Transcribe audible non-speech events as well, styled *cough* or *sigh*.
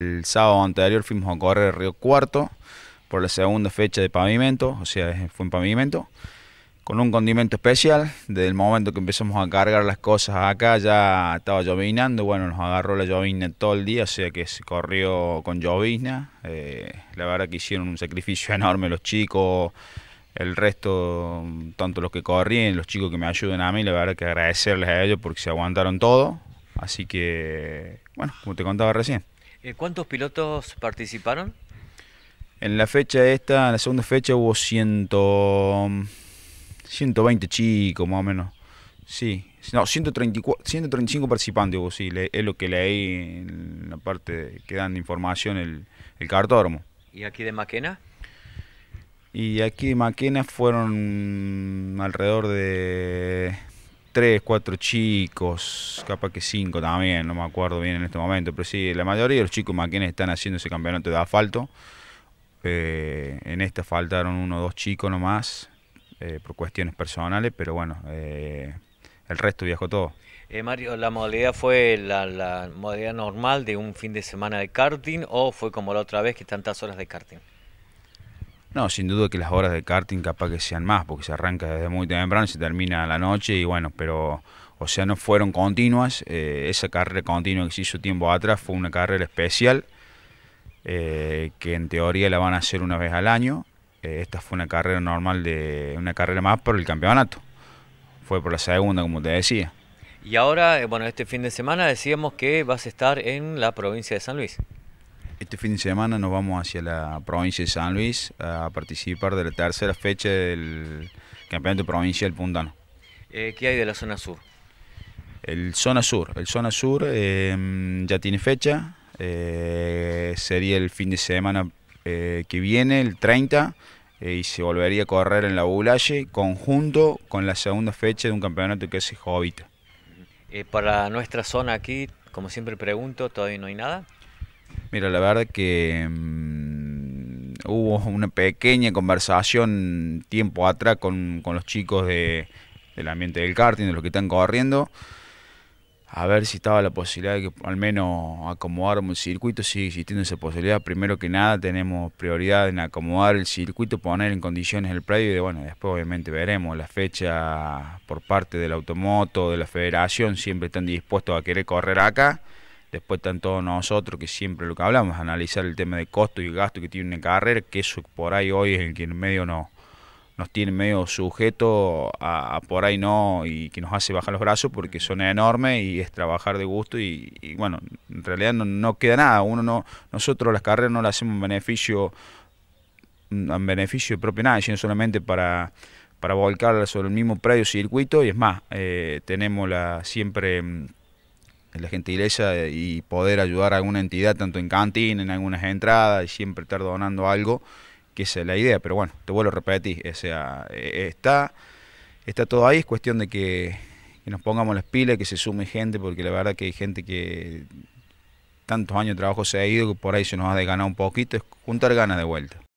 El sábado anterior fuimos a correr el Río Cuarto por la segunda fecha de pavimento, o sea, fue un pavimento, con un condimento especial. Desde el momento que empezamos a cargar las cosas acá ya estaba llovinando, bueno, nos agarró la llovizna todo el día, o sea que se corrió con llovizna. Eh, la verdad que hicieron un sacrificio *laughs* enorme los chicos el resto, tanto los que corrían, los chicos que me ayudan a mí, la verdad que agradecerles a ellos porque se aguantaron todo. Así que, bueno, como te contaba recién. Eh, ¿Cuántos pilotos participaron? En la fecha esta, en la segunda fecha hubo ciento 120 chicos más o menos. Sí, no, 135 participantes hubo, sí, es lo que leí en la parte que dan información el, el cartódromo. ¿Y aquí de Maquena? Y aquí de Maquena fueron alrededor de tres, cuatro chicos, capaz que cinco también, no me acuerdo bien en este momento, pero sí, la mayoría de los chicos maquines están haciendo ese campeonato de asfalto. Eh, en este faltaron uno o dos chicos nomás, eh, por cuestiones personales, pero bueno, eh, el resto viajó todo. Mario, ¿la modalidad fue la, la modalidad normal de un fin de semana de karting o fue como la otra vez que tantas horas de karting? No, sin duda que las horas de karting capaz que sean más, porque se arranca desde muy temprano, se termina a la noche y bueno, pero, o sea, no fueron continuas. Eh, esa carrera continua que se hizo tiempo atrás fue una carrera especial, eh, que en teoría la van a hacer una vez al año. Eh, esta fue una carrera normal, de una carrera más por el campeonato. Fue por la segunda, como te decía. Y ahora, bueno, este fin de semana decíamos que vas a estar en la provincia de San Luis este fin de semana nos vamos hacia la provincia de San Luis a participar de la tercera fecha del Campeonato Provincial Puntano. Eh, ¿Qué hay de la zona sur? El zona sur, el zona sur eh, ya tiene fecha, eh, sería el fin de semana eh, que viene, el 30, y se volvería a correr en la Bulaje, conjunto con la segunda fecha de un campeonato que es Jovita. para nuestra zona aquí, como siempre pregunto, todavía no hay nada. Mira, la verdad que mm, hubo una pequeña conversación tiempo atrás con, los chicos de, del ambiente del karting, de los que están corriendo. A ver si estaba la posibilidad de que al menos acomodáramos el circuito. Sigue existiendo esa posibilidad. Primero que nada, tenemos prioridad en acomodar el circuito, poner en condiciones el predio. Y bueno, después, obviamente, veremos la fecha por parte del automoto, de la federación. Siempre están dispuestos a querer correr acá. Después están todos nosotros, que siempre lo que hablamos, analizar el tema de costo y gasto que tiene una carrera, que eso por ahí hoy es el que en medio no, nos tiene medio sujeto a, por ahí no, y que nos hace bajar los brazos porque son enorme y es trabajar de gusto y, bueno, en realidad no, queda nada, uno no, nosotros las carreras no las hacemos en beneficio, en mm, beneficio propio nada, sino solamente para para volcarla sobre el mismo predio circuito y es más, eh, tenemos la siempre mm, la gentileza eh, y poder ayudar a alguna entidad, tanto en cantina, en algunas entradas, y siempre estar donando algo, que esa es la idea. Pero bueno, te vuelvo a repetir, o eh, eh, está, está todo ahí, es cuestión de que, que nos pongamos las pilas, que se sume gente, porque la verdad que hay gente que tantos años de trabajo se ha ido que por ahí se nos ha de ganar un poquito, es juntar ganas de vuelta.